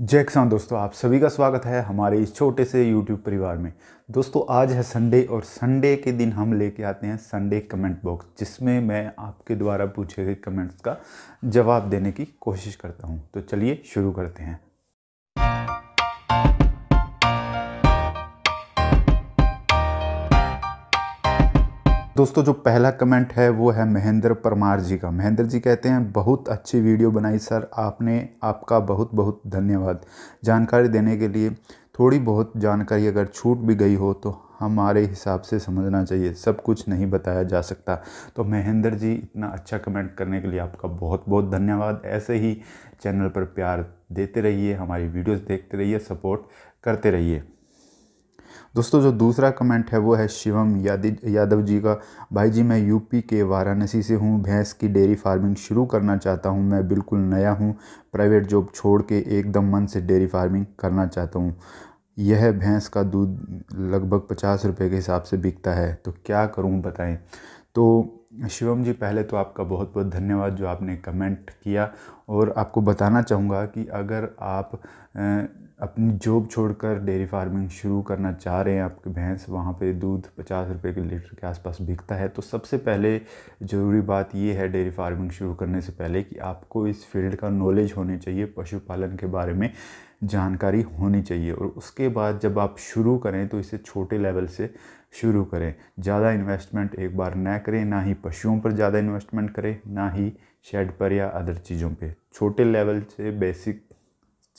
जय किसान दोस्तों आप सभी का स्वागत है हमारे इस छोटे से यूट्यूब परिवार में दोस्तों आज है संडे और संडे के दिन हम लेके आते हैं संडे कमेंट बॉक्स जिसमें मैं आपके द्वारा पूछे गए कमेंट्स का जवाब देने की कोशिश करता हूँ तो चलिए शुरू करते हैं दोस्तों जो पहला कमेंट है वो है महेंद्र परमार जी का महेंद्र जी कहते हैं बहुत अच्छी वीडियो बनाई सर आपने आपका बहुत बहुत धन्यवाद जानकारी देने के लिए थोड़ी बहुत जानकारी अगर छूट भी गई हो तो हमारे हिसाब से समझना चाहिए सब कुछ नहीं बताया जा सकता तो महेंद्र जी इतना अच्छा कमेंट करने के लिए आपका बहुत बहुत धन्यवाद ऐसे ही चैनल पर प्यार देते रहिए हमारी वीडियोस देखते रहिए सपोर्ट करते रहिए दोस्तों जो दूसरा कमेंट है वो है शिवम यादव जी का भाई जी मैं यूपी के वाराणसी से हूँ भैंस की डेयरी फार्मिंग शुरू करना चाहता हूँ मैं बिल्कुल नया हूँ प्राइवेट जॉब छोड़ के एकदम मन से डेयरी फार्मिंग करना चाहता हूँ यह भैंस का दूध लगभग पचास रुपये के हिसाब से बिकता है तो क्या करूँ बताएं तो शिवम जी पहले तो आपका बहुत बहुत धन्यवाद जो आपने कमेंट किया और आपको बताना चाहूँगा कि अगर आप अपनी जॉब छोड़कर डेयरी फार्मिंग शुरू करना चाह रहे हैं आपके भैंस वहाँ पे दूध पचास रुपए के लीटर के आसपास बिकता है तो सबसे पहले ज़रूरी बात ये है डेयरी फार्मिंग शुरू करने से पहले कि आपको इस फील्ड का नॉलेज होनी चाहिए पशुपालन के बारे में जानकारी होनी चाहिए और उसके बाद जब आप शुरू करें तो इसे छोटे लेवल से शुरू करें ज़्यादा इन्वेस्टमेंट एक बार ना करें ना ही पशुओं पर ज़्यादा इन्वेस्टमेंट करें ना ही शेड पर या अदर चीज़ों पे छोटे लेवल से बेसिक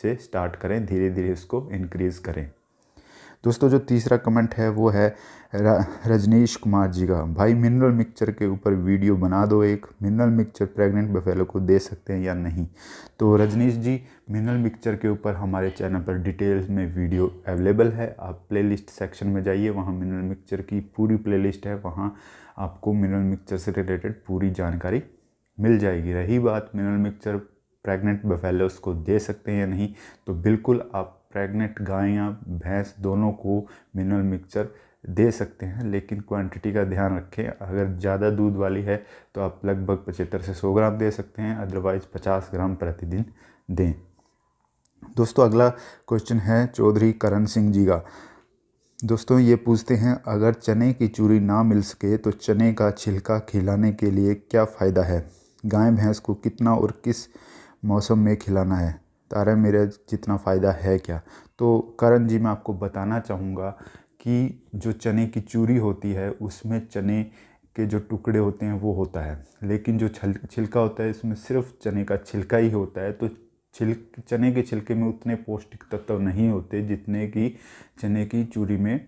से स्टार्ट करें धीरे धीरे इसको इनक्रीज़ करें दोस्तों जो तीसरा कमेंट है वो है रजनीश कुमार जी का भाई मिनरल मिक्सचर के ऊपर वीडियो बना दो एक मिनरल मिक्सचर प्रेग्नेंट बफेलो को दे सकते हैं या नहीं तो रजनीश जी मिनरल मिक्सचर के ऊपर हमारे चैनल पर डिटेल्स में वीडियो अवेलेबल है आप प्लेलिस्ट सेक्शन में जाइए वहाँ मिनरल मिक्सचर की पूरी प्ले है वहाँ आपको मिनरल मिक्सचर से रिलेटेड पूरी जानकारी मिल जाएगी रही बात मिनरल मिक्सचर प्रेग्नेंट बफेलोस को दे सकते हैं या नहीं तो बिल्कुल आप प्रेग्नेंट गाय या भैंस दोनों को मिनरल मिक्सचर दे सकते हैं लेकिन क्वांटिटी का ध्यान रखें अगर ज़्यादा दूध वाली है तो आप लगभग पचहत्तर से सौ ग्राम दे सकते हैं अदरवाइज़ पचास ग्राम प्रतिदिन दें दोस्तों अगला क्वेश्चन है चौधरी करण सिंह जी का दोस्तों ये पूछते हैं अगर चने की चूरी ना मिल सके तो चने का छिलका खिलाने के लिए क्या फ़ायदा है गाय भैंस को कितना और किस मौसम में खिलाना है तारा मेरा जितना फ़ायदा है क्या तो करण जी मैं आपको बताना चाहूँगा कि जो चने की चूरी होती है उसमें चने के जो टुकड़े होते हैं वो होता है लेकिन जो छल छिलका होता है इसमें सिर्फ चने का छिलका ही होता है तो छिल चने के छिलके में उतने पौष्टिक तत्व नहीं होते जितने कि चने की चूरी में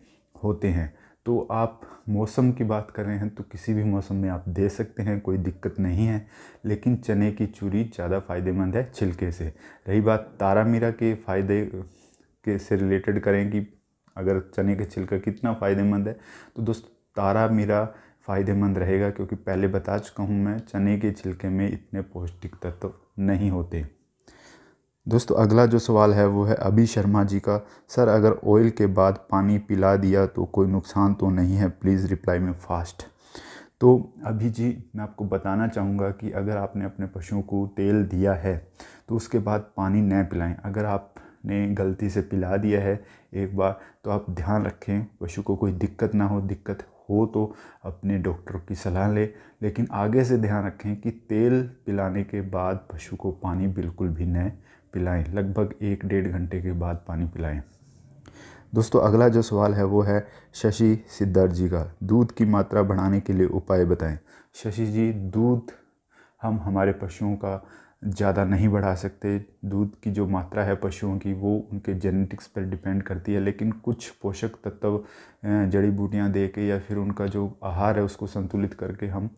होते हैं तो आप मौसम की बात कर रहे हैं तो किसी भी मौसम में आप दे सकते हैं कोई दिक्कत नहीं है लेकिन चने की चूरी ज़्यादा फ़ायदेमंद है छिलके से रही बात तारा मीरा के फ़ायदे के से रिलेटेड करें कि अगर चने के छिलका कितना फ़ायदेमंद है तो दोस्त तारा मीरा फ़ायदेमंद रहेगा क्योंकि पहले बता चुका हूँ मैं चने के छिलके में इतने पौष्टिक तत्व तो नहीं होते दोस्तों अगला जो सवाल है वो है अभी शर्मा जी का सर अगर ऑयल के बाद पानी पिला दिया तो कोई नुकसान तो नहीं है प्लीज़ रिप्लाई में फास्ट तो अभी जी मैं आपको बताना चाहूँगा कि अगर आपने अपने पशुओं को तेल दिया है तो उसके बाद पानी न पिलाएं अगर आपने गलती से पिला दिया है एक बार तो आप ध्यान रखें पशु को कोई दिक्कत ना हो दिक्कत हो तो अपने डॉक्टर की सलाह लें लेकिन आगे से ध्यान रखें कि तेल पिलाने के बाद पशु को पानी बिल्कुल भी न पिलाएं लगभग एक डेढ़ घंटे के बाद पानी पिलाएं दोस्तों अगला जो सवाल है वो है शशि सिद्धार्थ जी का दूध की मात्रा बढ़ाने के लिए उपाय बताएं शशि जी दूध हम हमारे पशुओं का ज़्यादा नहीं बढ़ा सकते दूध की जो मात्रा है पशुओं की वो उनके जेनेटिक्स पर डिपेंड करती है लेकिन कुछ पोषक तत्व जड़ी बूटियाँ दे के या फिर उनका जो आहार है उसको संतुलित करके हम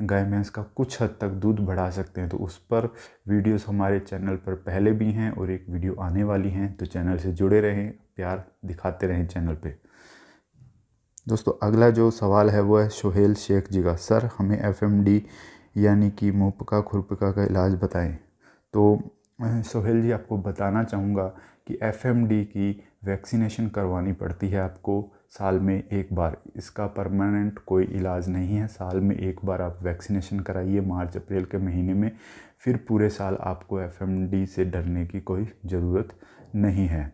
गाय भैंस का कुछ हद तक दूध बढ़ा सकते हैं तो उस पर वीडियोस हमारे चैनल पर पहले भी हैं और एक वीडियो आने वाली हैं तो चैनल से जुड़े रहें प्यार दिखाते रहें चैनल पर दोस्तों अगला जो सवाल है वो है सोहेल शेख जी का सर हमें एफ यानी कि मुहपका खुरपका का इलाज बताएं तो सोहेल जी आपको बताना चाहूँगा कि एफ की वैक्सीनेशन करवानी पड़ती है आपको साल में एक बार इसका परमानेंट कोई इलाज नहीं है साल में एक बार आप वैक्सीनेशन कराइए मार्च अप्रैल के महीने में फिर पूरे साल आपको एफ से डरने की कोई ज़रूरत नहीं है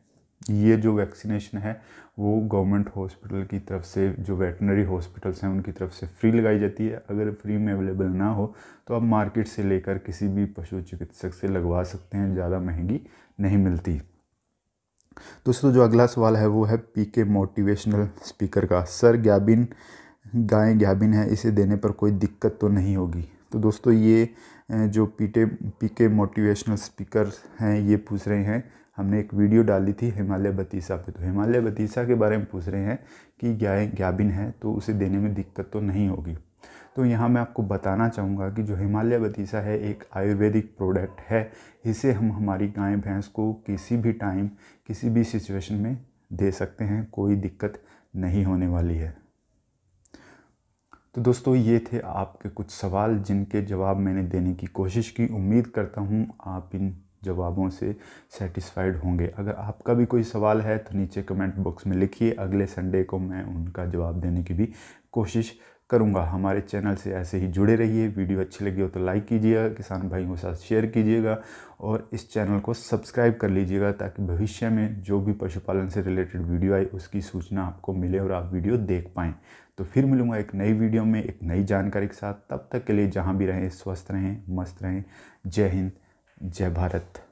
ये जो वैक्सीनेशन है वो गवर्नमेंट हॉस्पिटल की तरफ से जो वेटनरी हॉस्पिटल्स हैं उनकी तरफ से फ्री लगाई जाती है अगर फ्री में अवेलेबल ना हो तो आप मार्केट से लेकर किसी भी पशु चिकित्सक से लगवा सकते हैं ज़्यादा महंगी नहीं मिलती दोस्तों जो अगला सवाल है वो है पी के मोटिवेशनल स्पीकर का सर गैबिन गाय गैबिन है इसे देने पर कोई दिक्कत तो नहीं होगी तो दोस्तों ये जो पीटे पी के मोटिवेशनल स्पीकर हैं ये पूछ रहे हैं हमने एक वीडियो डाली थी हिमालय बतीसा पे तो हिमालय बतीसा के बारे में पूछ रहे हैं कि गाय गाबिन है तो उसे देने में दिक्कत तो नहीं होगी तो यहाँ मैं आपको बताना चाहूँगा कि जो हिमालय बतीसा है एक आयुर्वेदिक प्रोडक्ट है इसे हम हमारी गाय भैंस को किसी भी टाइम किसी भी सिचुएशन में दे सकते हैं कोई दिक्कत नहीं होने वाली है तो दोस्तों ये थे आपके कुछ सवाल जिनके जवाब मैंने देने की कोशिश की उम्मीद करता हूँ आप इन जवाबों से सेटिस्फाइड होंगे अगर आपका भी कोई सवाल है तो नीचे कमेंट बॉक्स में लिखिए अगले संडे को मैं उनका जवाब देने की भी कोशिश करूँगा हमारे चैनल से ऐसे ही जुड़े रहिए वीडियो अच्छी लगी हो तो लाइक कीजिएगा किसान भाइयों के साथ शेयर कीजिएगा और इस चैनल को सब्सक्राइब कर लीजिएगा ताकि भविष्य में जो भी पशुपालन से रिलेटेड वीडियो आए उसकी सूचना आपको मिले और आप वीडियो देख पाएँ तो फिर मिलूँगा एक नई वीडियो में एक नई जानकारी के साथ तब तक के लिए जहाँ भी रहें स्वस्थ रहें मस्त रहें जय हिंद जय भारत